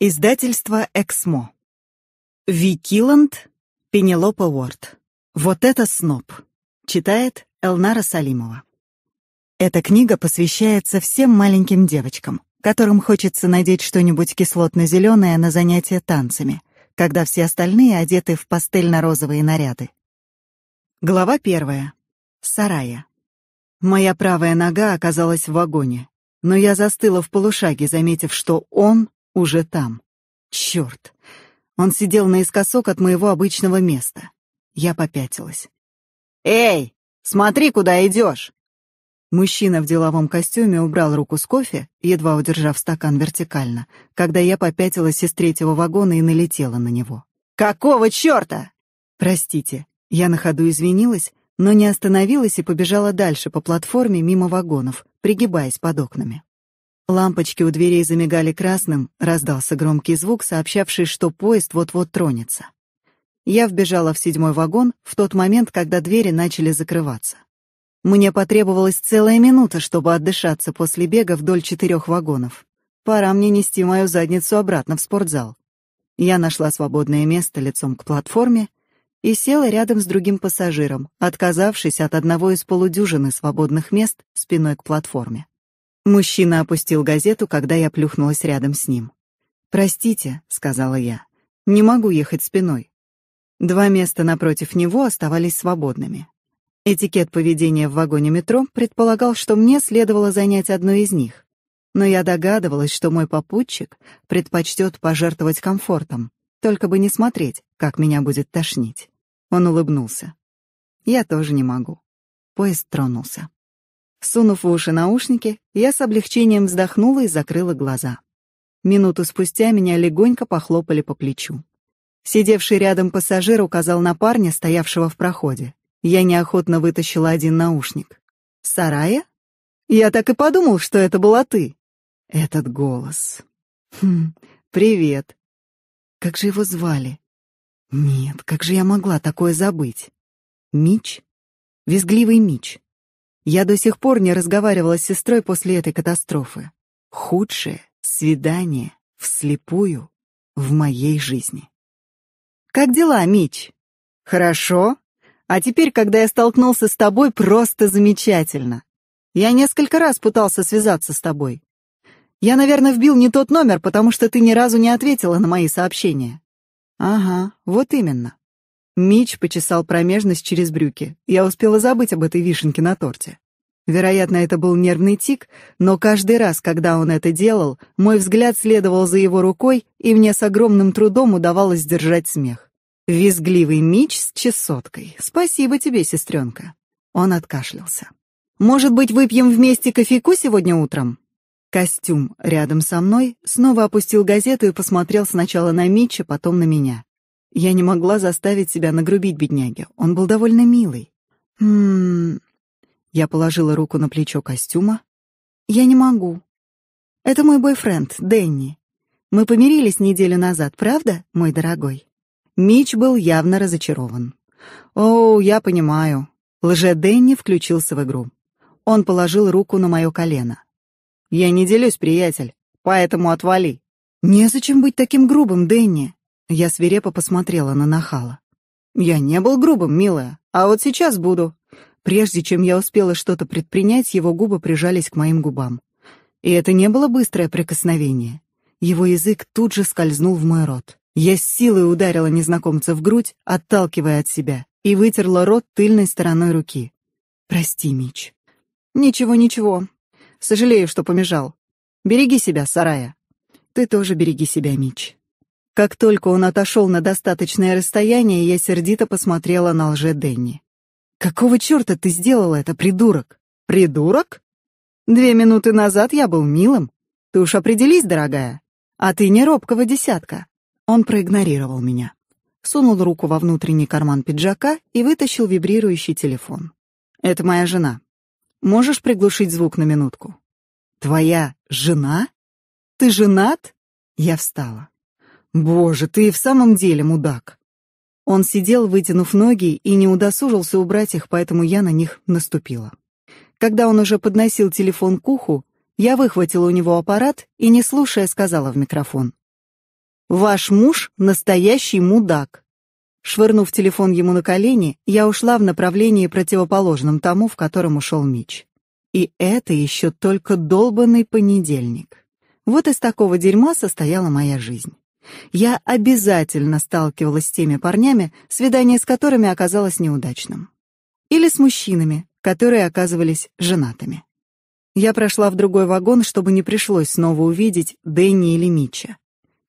Издательство «Эксмо». Викиланд, Пенелопа Уорд. «Вот это сноб», читает Элнара Салимова. Эта книга посвящается всем маленьким девочкам, которым хочется надеть что-нибудь кислотно-зеленое на занятия танцами, когда все остальные одеты в пастельно-розовые наряды. Глава первая. Сарая. Моя правая нога оказалась в вагоне, но я застыла в полушаге, заметив, что он уже там. чёрт! Он сидел наискосок от моего обычного места. Я попятилась. «Эй, смотри, куда идёшь! Мужчина в деловом костюме убрал руку с кофе, едва удержав стакан вертикально, когда я попятилась из третьего вагона и налетела на него. «Какого чёрта? «Простите, я на ходу извинилась, но не остановилась и побежала дальше по платформе мимо вагонов, пригибаясь под окнами. Лампочки у дверей замигали красным, раздался громкий звук, сообщавший, что поезд вот-вот тронется. Я вбежала в седьмой вагон в тот момент, когда двери начали закрываться. Мне потребовалась целая минута, чтобы отдышаться после бега вдоль четырех вагонов. Пора мне нести мою задницу обратно в спортзал. Я нашла свободное место лицом к платформе и села рядом с другим пассажиром, отказавшись от одного из полудюжины свободных мест спиной к платформе. Мужчина опустил газету, когда я плюхнулась рядом с ним. «Простите», — сказала я, — «не могу ехать спиной». Два места напротив него оставались свободными. Этикет поведения в вагоне метро предполагал, что мне следовало занять одно из них. Но я догадывалась, что мой попутчик предпочтет пожертвовать комфортом, только бы не смотреть, как меня будет тошнить. Он улыбнулся. «Я тоже не могу». Поезд тронулся. Сунув в уши наушники, я с облегчением вздохнула и закрыла глаза. Минуту спустя меня легонько похлопали по плечу. Сидевший рядом пассажир указал на парня, стоявшего в проходе. Я неохотно вытащила один наушник. «Сарая? Я так и подумал, что это была ты!» Этот голос. «Хм, привет!» Как же его звали? Нет, как же я могла такое забыть? Мич? Визгливый Мич. Я до сих пор не разговаривала с сестрой после этой катастрофы. Худшее свидание вслепую в моей жизни. «Как дела, Мич?» «Хорошо. А теперь, когда я столкнулся с тобой, просто замечательно. Я несколько раз пытался связаться с тобой. Я, наверное, вбил не тот номер, потому что ты ни разу не ответила на мои сообщения». «Ага, вот именно. Мич почесал промежность через брюки. Я успела забыть об этой вишенке на торте. Вероятно, это был нервный тик, но каждый раз, когда он это делал, мой взгляд следовал за его рукой, и мне с огромным трудом удавалось сдержать смех. Визгливый Мич с чесоткой. Спасибо тебе, сестренка. Он откашлялся. Может быть, выпьем вместе кофейку сегодня утром? Костюм рядом со мной снова опустил газету и посмотрел сначала на Митча, потом на меня. Я не могла заставить себя нагрубить бедняге. Он был довольно милый. Хм. Я положила руку на плечо костюма. Я не могу. Это мой бойфренд, Дэнни. Мы помирились неделю назад, правда, мой дорогой? Мич был явно разочарован. О, я понимаю. Лже Дэнни включился в игру. Он положил руку на мое колено. Я не делюсь, приятель, поэтому отвали. Не зачем быть таким грубым, Дэнни. Я свирепо посмотрела на нахала. «Я не был грубым, милая, а вот сейчас буду». Прежде чем я успела что-то предпринять, его губы прижались к моим губам. И это не было быстрое прикосновение. Его язык тут же скользнул в мой рот. Я с силой ударила незнакомца в грудь, отталкивая от себя, и вытерла рот тыльной стороной руки. «Прости, Мич». «Ничего, ничего. Сожалею, что помешал. Береги себя, Сарая». «Ты тоже береги себя, Мич». Как только он отошел на достаточное расстояние, я сердито посмотрела на лже Денни. «Какого черта ты сделал это, придурок?» «Придурок? Две минуты назад я был милым. Ты уж определись, дорогая. А ты не робкого десятка». Он проигнорировал меня. Сунул руку во внутренний карман пиджака и вытащил вибрирующий телефон. «Это моя жена. Можешь приглушить звук на минутку?» «Твоя жена? Ты женат?» Я встала. Боже, ты и в самом деле мудак. Он сидел, вытянув ноги, и не удосужился убрать их, поэтому я на них наступила. Когда он уже подносил телефон к уху, я выхватила у него аппарат и, не слушая, сказала в микрофон. «Ваш муж — настоящий мудак». Швырнув телефон ему на колени, я ушла в направлении, противоположном тому, в котором ушел Мич. И это еще только долбанный понедельник. Вот из такого дерьма состояла моя жизнь. Я обязательно сталкивалась с теми парнями, свидание с которыми оказалось неудачным. Или с мужчинами, которые оказывались женатыми. Я прошла в другой вагон, чтобы не пришлось снова увидеть Дэнни или Митча.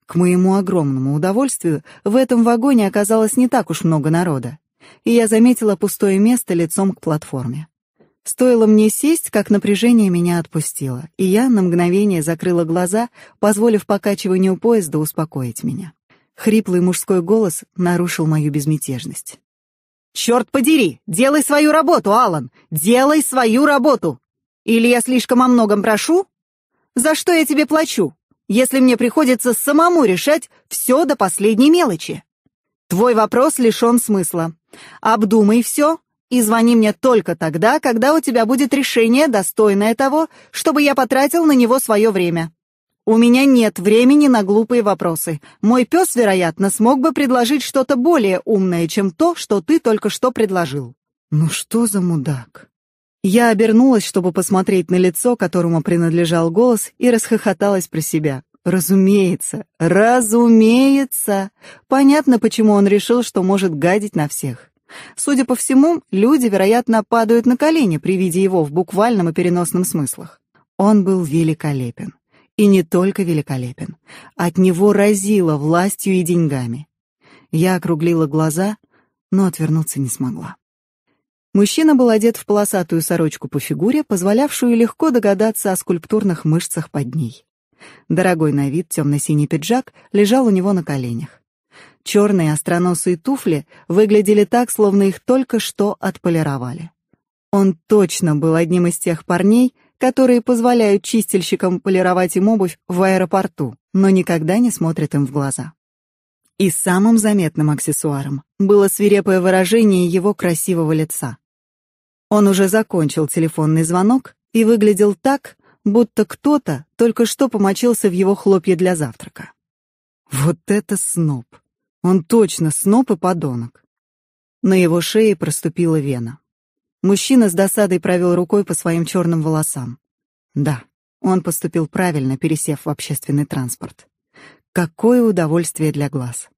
К моему огромному удовольствию, в этом вагоне оказалось не так уж много народа, и я заметила пустое место лицом к платформе. Стоило мне сесть, как напряжение меня отпустило, и я на мгновение закрыла глаза, позволив покачиванию поезда успокоить меня. Хриплый мужской голос нарушил мою безмятежность. «Черт подери! Делай свою работу, Алан! Делай свою работу! Или я слишком о многом прошу? За что я тебе плачу, если мне приходится самому решать все до последней мелочи? Твой вопрос лишен смысла. Обдумай все и звони мне только тогда, когда у тебя будет решение, достойное того, чтобы я потратил на него свое время. У меня нет времени на глупые вопросы. Мой пес, вероятно, смог бы предложить что-то более умное, чем то, что ты только что предложил». «Ну что за мудак?» Я обернулась, чтобы посмотреть на лицо, которому принадлежал голос, и расхохоталась про себя. «Разумеется, разумеется! Понятно, почему он решил, что может гадить на всех». Судя по всему, люди, вероятно, падают на колени при виде его в буквальном и переносном смыслах. Он был великолепен. И не только великолепен. От него разило властью и деньгами. Я округлила глаза, но отвернуться не смогла. Мужчина был одет в полосатую сорочку по фигуре, позволявшую легко догадаться о скульптурных мышцах под ней. Дорогой на вид темно-синий пиджак лежал у него на коленях. Черные остроносые туфли выглядели так, словно их только что отполировали. Он точно был одним из тех парней, которые позволяют чистильщикам полировать им обувь в аэропорту, но никогда не смотрят им в глаза. И самым заметным аксессуаром было свирепое выражение его красивого лица. Он уже закончил телефонный звонок и выглядел так, будто кто-то только что помочился в его хлопья для завтрака. Вот это сноб! Он точно сноп и подонок. На его шее проступила вена. Мужчина с досадой провел рукой по своим черным волосам. Да, он поступил правильно, пересев в общественный транспорт. Какое удовольствие для глаз.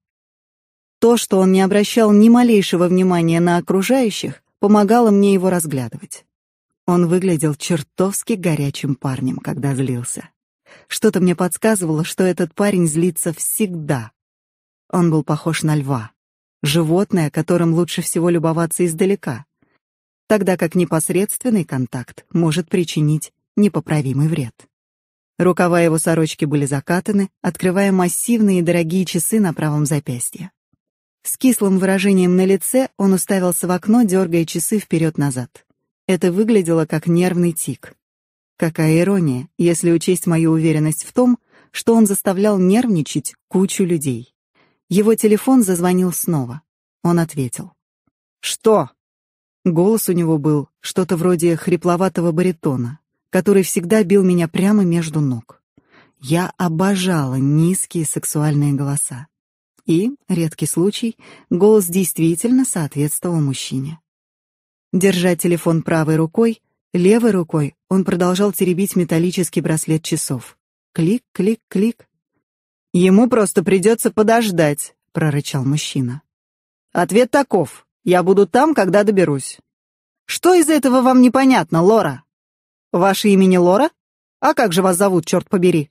То, что он не обращал ни малейшего внимания на окружающих, помогало мне его разглядывать. Он выглядел чертовски горячим парнем, когда злился. Что-то мне подсказывало, что этот парень злится всегда, он был похож на льва. Животное, которым лучше всего любоваться издалека, тогда как непосредственный контакт может причинить непоправимый вред. Рукава его сорочки были закатаны, открывая массивные дорогие часы на правом запястье. С кислым выражением на лице он уставился в окно, дергая часы вперед-назад. Это выглядело как нервный тик. Какая ирония, если учесть мою уверенность в том, что он заставлял нервничать кучу людей. Его телефон зазвонил снова. Он ответил. «Что?» Голос у него был что-то вроде хрипловатого баритона, который всегда бил меня прямо между ног. Я обожала низкие сексуальные голоса. И, редкий случай, голос действительно соответствовал мужчине. Держа телефон правой рукой, левой рукой он продолжал теребить металлический браслет часов. Клик, клик, клик. «Ему просто придется подождать», — прорычал мужчина. «Ответ таков. Я буду там, когда доберусь». «Что из этого вам непонятно, Лора?» «Ваше имя не Лора? А как же вас зовут, черт побери?»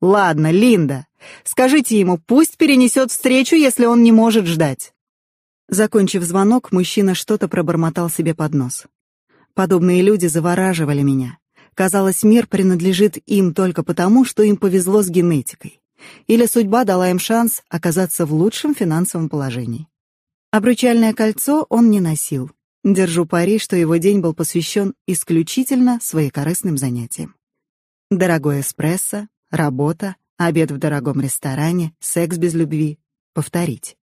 «Ладно, Линда. Скажите ему, пусть перенесет встречу, если он не может ждать». Закончив звонок, мужчина что-то пробормотал себе под нос. Подобные люди завораживали меня. Казалось, мир принадлежит им только потому, что им повезло с генетикой. Или судьба дала им шанс оказаться в лучшем финансовом положении. Обручальное кольцо он не носил. Держу пари, что его день был посвящен исключительно своекорыстным занятиям. Дорогой эспрессо, работа, обед в дорогом ресторане, секс без любви. Повторить.